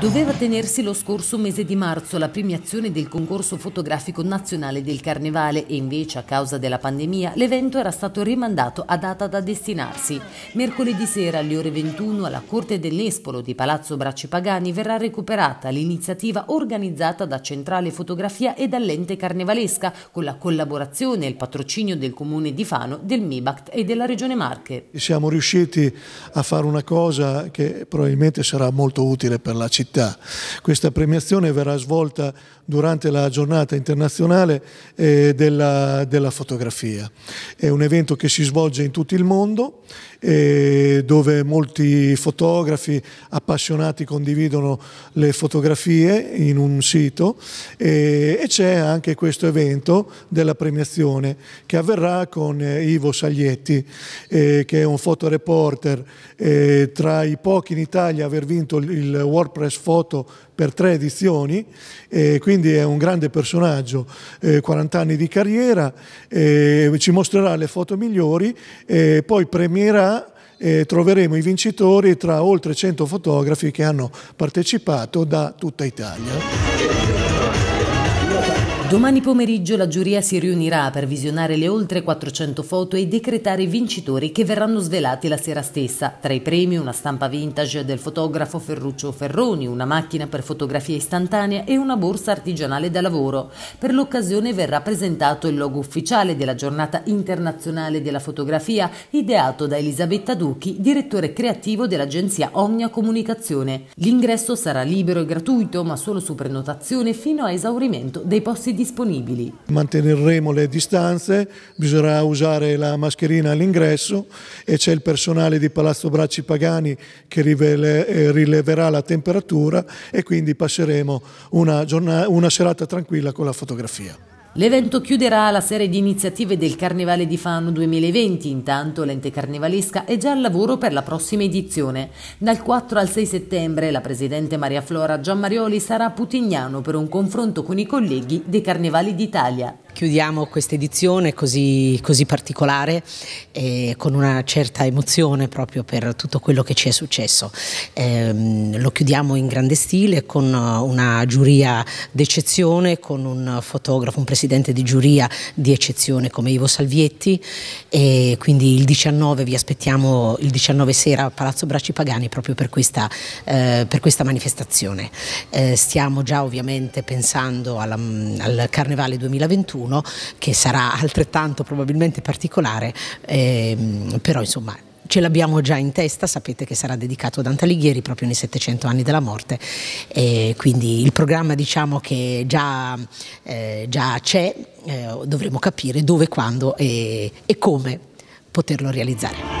Doveva tenersi lo scorso mese di marzo la premiazione del concorso fotografico nazionale del Carnevale e invece a causa della pandemia l'evento era stato rimandato a data da destinarsi. Mercoledì sera alle ore 21 alla Corte dell'Espolo di Palazzo Bracci Pagani verrà recuperata l'iniziativa organizzata da Centrale Fotografia e dall'ente carnevalesca con la collaborazione e il patrocinio del Comune di Fano, del MIBACT e della Regione Marche. Siamo riusciti a fare una cosa che probabilmente sarà molto utile per la città città. Questa premiazione verrà svolta durante la giornata internazionale eh, della, della, fotografia. È un evento che si svolge in tutto il mondo eh, dove molti fotografi appassionati condividono le fotografie in un sito eh, e c'è anche questo evento della premiazione che avverrà con eh, Ivo Saglietti eh, che è un fotoreporter tra i pochi in Italia a aver vinto il WordPress foto per tre edizioni, eh, quindi è un grande personaggio, eh, 40 anni di carriera, eh, ci mostrerà le foto migliori, eh, poi premierà eh, troveremo i vincitori tra oltre 100 fotografi che hanno partecipato da tutta Italia. Domani pomeriggio la giuria si riunirà per visionare le oltre 400 foto e decretare i vincitori che verranno svelati la sera stessa. Tra i premi una stampa vintage del fotografo Ferruccio Ferroni, una macchina per fotografia istantanea e una borsa artigianale da lavoro. Per l'occasione verrà presentato il logo ufficiale della giornata internazionale della fotografia ideato da Elisabetta Ducchi, direttore creativo dell'agenzia Omnia Comunicazione. L'ingresso sarà libero e gratuito ma solo su prenotazione fino a esaurimento dei posti di disponibili. Manterremo le distanze, bisognerà usare la mascherina all'ingresso e c'è il personale di Palazzo Bracci Pagani che eh, rileverà la temperatura e quindi passeremo una, giornata, una serata tranquilla con la fotografia. L'evento chiuderà la serie di iniziative del Carnevale di Fano 2020, intanto l'ente carnevalesca è già al lavoro per la prossima edizione. Dal 4 al 6 settembre la presidente Maria Flora Giammarioli sarà a Putignano per un confronto con i colleghi dei Carnevali d'Italia chiudiamo questa edizione così, così, particolare eh, con una certa emozione proprio per tutto quello che ci è successo. Eh, lo chiudiamo in grande stile con eh, una giuria d'eccezione, con un fotografo, un presidente di giuria di eccezione come Ivo Salvietti e quindi il 19 vi aspettiamo il 19 sera a Palazzo Bracci Pagani proprio per questa, eh, per questa manifestazione. Eh, stiamo già ovviamente pensando alla, mm, al Carnevale 2021 uno che sarà altrettanto probabilmente particolare, ehm, però insomma ce l'abbiamo già in testa, sapete che sarà dedicato ad Alighieri proprio nei 700 anni della morte, e quindi il programma diciamo che già, eh, già c'è, eh, dovremo capire dove, quando e, e come poterlo realizzare.